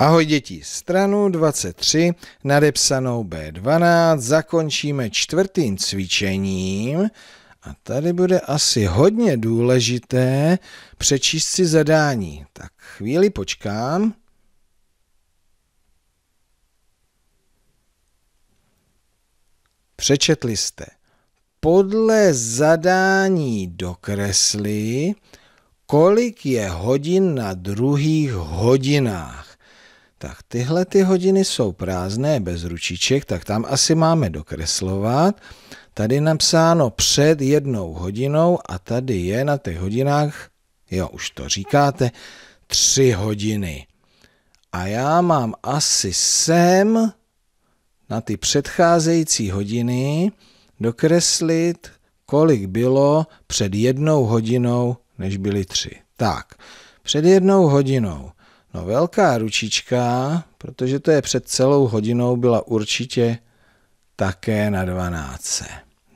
Ahoj děti, stranu 23, nadepsanou B12, zakončíme čtvrtým cvičením. A tady bude asi hodně důležité přečíst si zadání. Tak chvíli počkám. Přečetli jste. Podle zadání dokresli, kolik je hodin na druhých hodinách. Tak tyhle ty hodiny jsou prázdné, bez ručiček, tak tam asi máme dokreslovat. Tady napsáno před jednou hodinou a tady je na těch hodinách, jo, už to říkáte, tři hodiny. A já mám asi sem na ty předcházející hodiny dokreslit, kolik bylo před jednou hodinou, než byly tři. Tak, před jednou hodinou No velká ručička, protože to je před celou hodinou, byla určitě také na 12.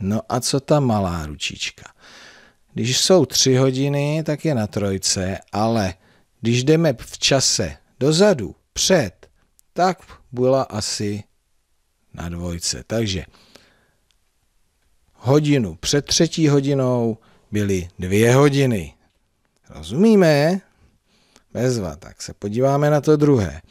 No a co ta malá ručička? Když jsou tři hodiny, tak je na trojce, ale když jdeme v čase dozadu, před, tak byla asi na dvojce. Takže hodinu před třetí hodinou byly dvě hodiny. Rozumíme? Bezva, tak se podíváme na to druhé.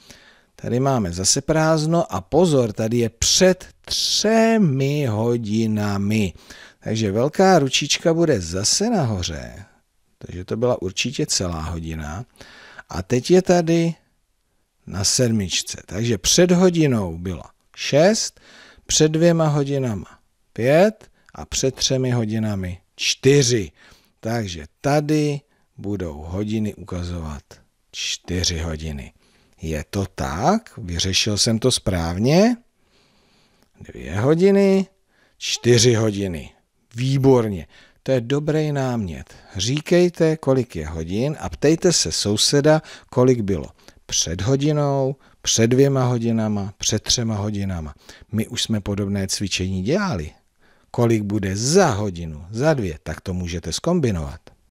Tady máme zase prázdno a pozor, tady je před třemi hodinami. Takže velká ručička bude zase nahoře. Takže to byla určitě celá hodina. A teď je tady na sedmičce. Takže před hodinou bylo 6, před dvěma hodinama 5 a před třemi hodinami 4. Takže tady budou hodiny ukazovat čtyři hodiny. Je to tak? Vyřešil jsem to správně? Dvě hodiny, čtyři hodiny. Výborně. To je dobrý námět. Říkejte, kolik je hodin a ptejte se souseda, kolik bylo před hodinou, před dvěma hodinama, před třema hodinama. My už jsme podobné cvičení dělali. Kolik bude za hodinu, za dvě, tak to můžete skombinovat.